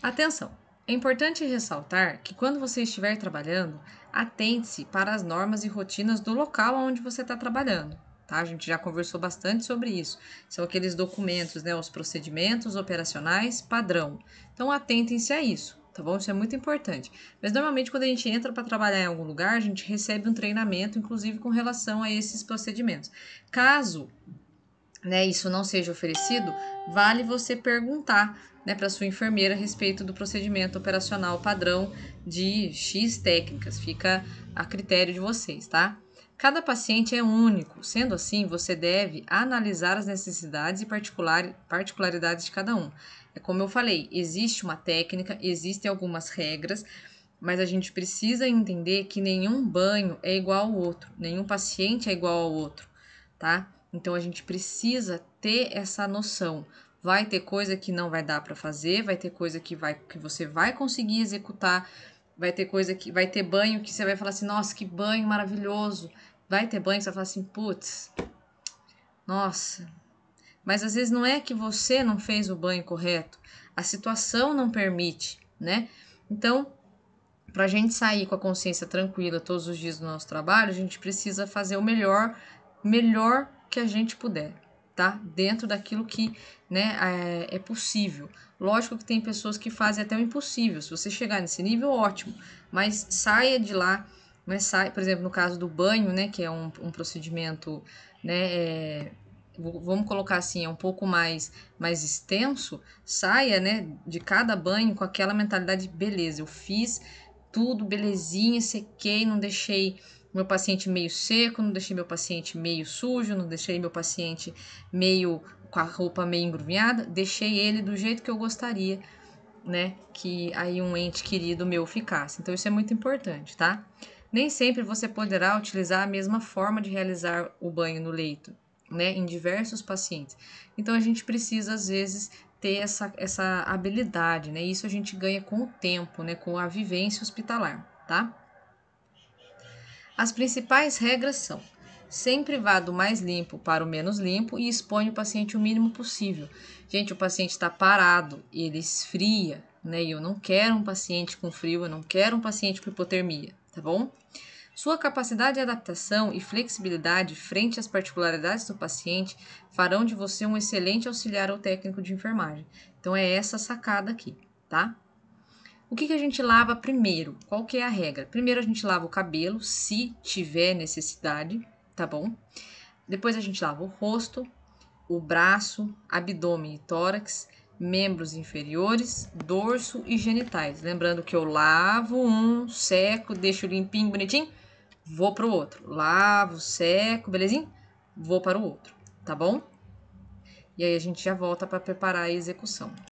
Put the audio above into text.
Atenção! É importante ressaltar que quando você estiver trabalhando, atente-se para as normas e rotinas do local onde você está trabalhando. Tá? A gente já conversou bastante sobre isso. São aqueles documentos, né, os procedimentos operacionais padrão. Então atentem-se a isso, tá bom? Isso é muito importante. Mas normalmente quando a gente entra para trabalhar em algum lugar, a gente recebe um treinamento, inclusive com relação a esses procedimentos. Caso né, isso não seja oferecido, vale você perguntar né, para sua enfermeira a respeito do procedimento operacional padrão de X técnicas, fica a critério de vocês, tá? Cada paciente é único, sendo assim, você deve analisar as necessidades e particularidades de cada um. É como eu falei, existe uma técnica, existem algumas regras, mas a gente precisa entender que nenhum banho é igual ao outro, nenhum paciente é igual ao outro, tá? Então a gente precisa ter essa noção. Vai ter coisa que não vai dar para fazer, vai ter coisa que, vai, que você vai conseguir executar, vai ter coisa que vai ter banho que você vai falar assim, nossa, que banho maravilhoso. Vai ter banho que você vai falar assim, putz, nossa. Mas às vezes não é que você não fez o banho correto, a situação não permite, né? Então, para a gente sair com a consciência tranquila todos os dias do nosso trabalho, a gente precisa fazer o melhor, melhor que a gente puder, tá? Dentro daquilo que né, é, é possível. Lógico que tem pessoas que fazem até o impossível. Se você chegar nesse nível, ótimo. Mas saia de lá, né, sai, por exemplo, no caso do banho, né, que é um, um procedimento, né, é, vamos colocar assim, é um pouco mais mais extenso, saia, né, de cada banho com aquela mentalidade, beleza, eu fiz tudo belezinha, sequei, não deixei meu paciente meio seco, não deixei meu paciente meio sujo, não deixei meu paciente meio com a roupa meio engruvinhada, deixei ele do jeito que eu gostaria, né, que aí um ente querido meu ficasse. Então isso é muito importante, tá? Nem sempre você poderá utilizar a mesma forma de realizar o banho no leito, né, em diversos pacientes. Então a gente precisa às vezes ter essa, essa habilidade, né? Isso a gente ganha com o tempo, né, com a vivência hospitalar, tá? As principais regras são: sempre vá do mais limpo para o menos limpo e expõe o paciente o mínimo possível. Gente, o paciente está parado, ele esfria, né? E eu não quero um paciente com frio, eu não quero um paciente com hipotermia, tá bom? Sua capacidade de adaptação e flexibilidade frente às particularidades do paciente farão de você um excelente auxiliar ou técnico de enfermagem. Então é essa sacada aqui, tá? O que, que a gente lava primeiro? Qual que é a regra? Primeiro a gente lava o cabelo, se tiver necessidade, tá bom? Depois a gente lava o rosto, o braço, abdômen e tórax, membros inferiores, dorso e genitais. Lembrando que eu lavo um, seco, deixo limpinho, bonitinho, vou para o outro. Lavo, seco, belezinha? Vou para o outro, tá bom? E aí a gente já volta para preparar a execução.